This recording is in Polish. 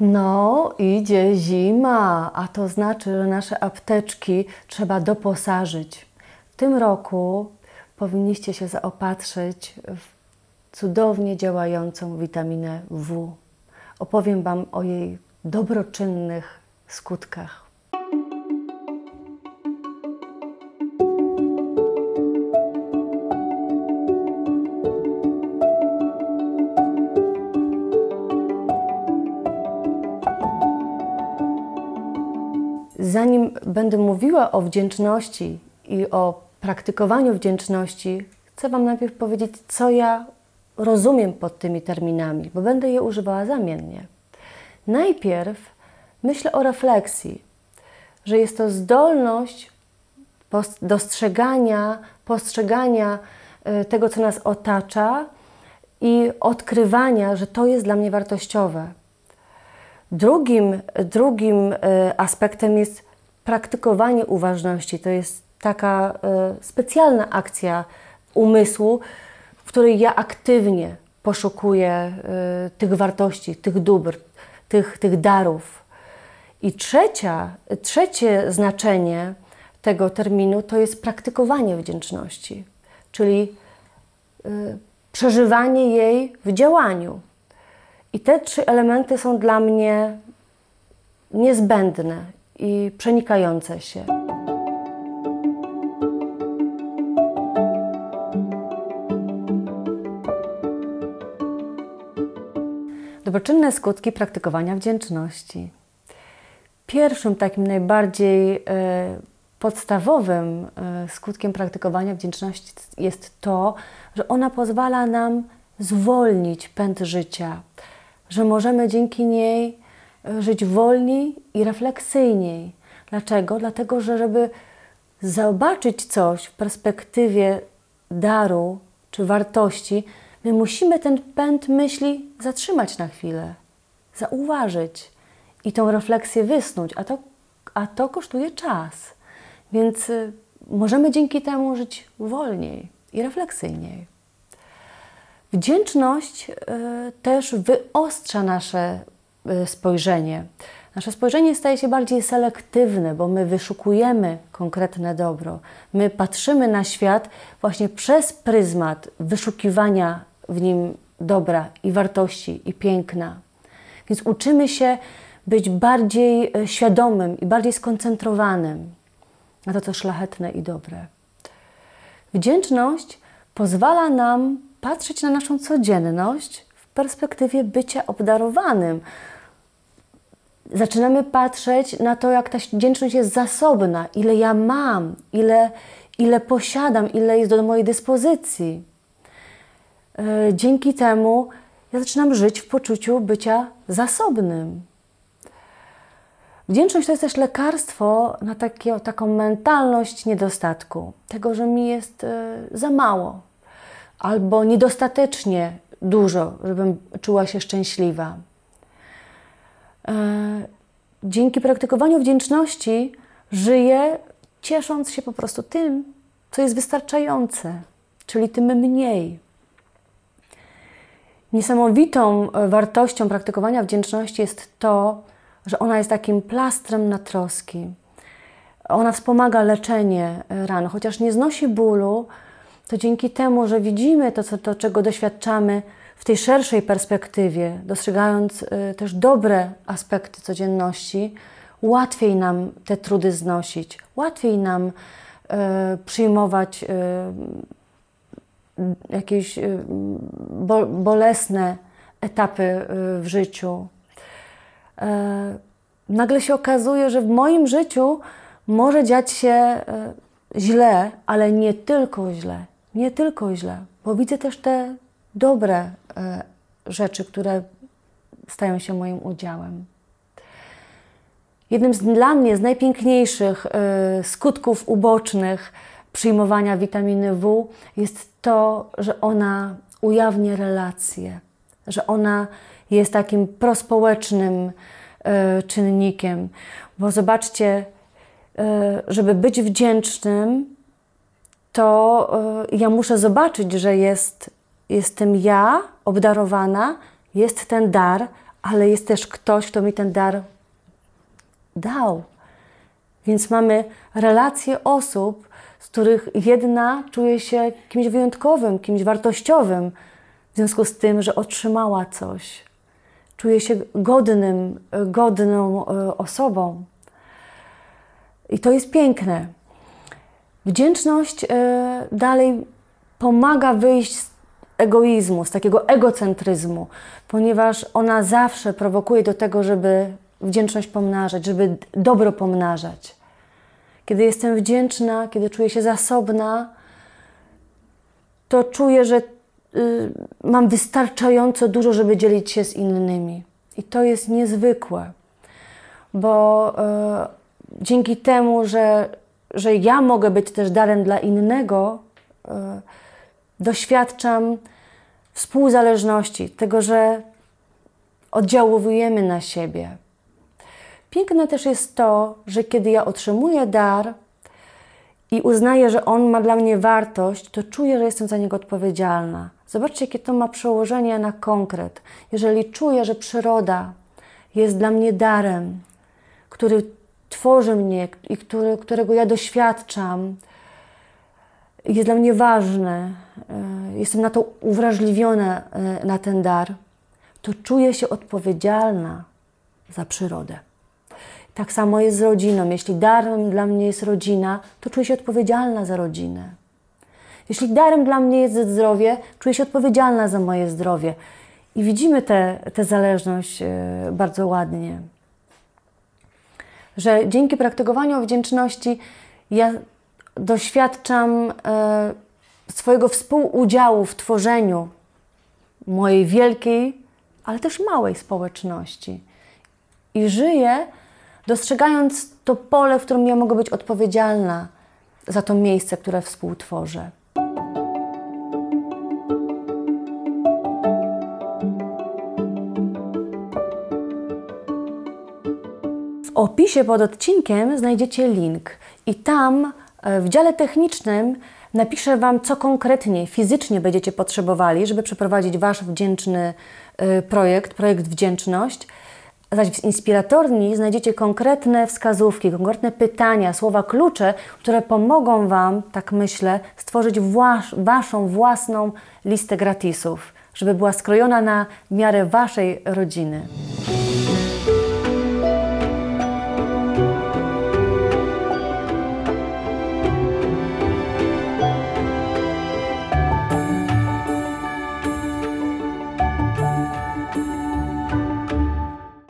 No, idzie zima, a to znaczy, że nasze apteczki trzeba doposażyć. W tym roku powinniście się zaopatrzyć w cudownie działającą witaminę W. Opowiem Wam o jej dobroczynnych skutkach. Zanim będę mówiła o wdzięczności i o praktykowaniu wdzięczności, chcę Wam najpierw powiedzieć, co ja rozumiem pod tymi terminami, bo będę je używała zamiennie. Najpierw myślę o refleksji, że jest to zdolność dostrzegania, postrzegania y, tego, co nas otacza i odkrywania, że to jest dla mnie wartościowe. Drugim, drugim e, aspektem jest praktykowanie uważności. To jest taka e, specjalna akcja umysłu, w której ja aktywnie poszukuję e, tych wartości, tych dóbr, tych, tych darów. I trzecia, trzecie znaczenie tego terminu to jest praktykowanie wdzięczności, czyli przeżywanie jej w działaniu. I te trzy elementy są dla mnie niezbędne i przenikające się. Dobroczynne skutki praktykowania wdzięczności. Pierwszym takim najbardziej y, podstawowym y, skutkiem praktykowania wdzięczności jest to, że ona pozwala nam zwolnić pęd życia, że możemy dzięki niej e, żyć wolniej i refleksyjniej. Dlaczego? Dlatego, że żeby zobaczyć coś w perspektywie daru czy wartości, my musimy ten pęd myśli zatrzymać na chwilę, zauważyć i tą refleksję wysnuć, a to, a to kosztuje czas. Więc y, możemy dzięki temu żyć wolniej i refleksyjniej. Wdzięczność y, też wyostrza nasze y, spojrzenie. Nasze spojrzenie staje się bardziej selektywne, bo my wyszukujemy konkretne dobro. My patrzymy na świat właśnie przez pryzmat wyszukiwania w nim dobra i wartości i piękna. Więc uczymy się być bardziej y, świadomym i bardziej skoncentrowanym na to, co szlachetne i dobre. Wdzięczność pozwala nam patrzeć na naszą codzienność w perspektywie bycia obdarowanym. Zaczynamy patrzeć na to, jak ta wdzięczność jest zasobna, ile ja mam, ile, ile posiadam, ile jest do mojej dyspozycji. E, dzięki temu ja zaczynam żyć w poczuciu bycia zasobnym. Wdzięczność to jest też lekarstwo na takie, taką mentalność niedostatku, tego, że mi jest e, za mało, albo niedostatecznie dużo, żebym czuła się szczęśliwa. E, dzięki praktykowaniu wdzięczności żyję ciesząc się po prostu tym, co jest wystarczające, czyli tym mniej. Niesamowitą e, wartością praktykowania wdzięczności jest to, że ona jest takim plastrem na troski. Ona wspomaga leczenie ran, chociaż nie znosi bólu, to dzięki temu, że widzimy to, co, to czego doświadczamy w tej szerszej perspektywie, dostrzegając y, też dobre aspekty codzienności, łatwiej nam te trudy znosić, łatwiej nam y, przyjmować y, jakieś bolesne etapy w życiu. E, nagle się okazuje, że w moim życiu może dziać się źle, ale nie tylko źle nie tylko źle, bo widzę też te dobre e, rzeczy, które stają się moim udziałem. Jednym z dla mnie z najpiękniejszych e, skutków ubocznych przyjmowania witaminy W jest to, że ona ujawnia relacje, że ona jest takim prospołecznym e, czynnikiem. Bo zobaczcie, żeby być wdzięcznym, to y, ja muszę zobaczyć, że jest, jestem ja obdarowana, jest ten dar, ale jest też ktoś, kto mi ten dar dał. Więc mamy relacje osób, z których jedna czuje się kimś wyjątkowym, kimś wartościowym, w związku z tym, że otrzymała coś. Czuje się godnym, godną y, osobą. I to jest piękne. Wdzięczność e, dalej pomaga wyjść z egoizmu, z takiego egocentryzmu, ponieważ ona zawsze prowokuje do tego, żeby wdzięczność pomnażać, żeby dobro pomnażać. Kiedy jestem wdzięczna, kiedy czuję się zasobna, to czuję, że y, mam wystarczająco dużo, żeby dzielić się z innymi. I to jest niezwykłe, bo e, dzięki temu, że że ja mogę być też darem dla innego, e, doświadczam współzależności, tego, że oddziałujemy na siebie. Piękne też jest to, że kiedy ja otrzymuję dar i uznaję, że on ma dla mnie wartość, to czuję, że jestem za niego odpowiedzialna. Zobaczcie, jakie to ma przełożenie na konkret. Jeżeli czuję, że przyroda jest dla mnie darem, który tworzy mnie i który, którego ja doświadczam, jest dla mnie ważne e, jestem na to uwrażliwiona e, na ten dar, to czuję się odpowiedzialna za przyrodę. Tak samo jest z rodziną. Jeśli darem dla mnie jest rodzina, to czuję się odpowiedzialna za rodzinę. Jeśli darem dla mnie jest zdrowie, czuję się odpowiedzialna za moje zdrowie. I widzimy tę zależność e, bardzo ładnie że dzięki praktykowaniu wdzięczności ja doświadczam e, swojego współudziału w tworzeniu mojej wielkiej, ale też małej społeczności. I żyję dostrzegając to pole, w którym ja mogę być odpowiedzialna za to miejsce, które współtworzę. opisie pod odcinkiem znajdziecie link i tam e, w dziale technicznym napiszę Wam, co konkretnie fizycznie będziecie potrzebowali, żeby przeprowadzić Wasz wdzięczny e, projekt, projekt Wdzięczność. Zaś w inspiratorni znajdziecie konkretne wskazówki, konkretne pytania, słowa klucze, które pomogą Wam, tak myślę, stworzyć Waszą własną listę gratisów, żeby była skrojona na miarę Waszej rodziny.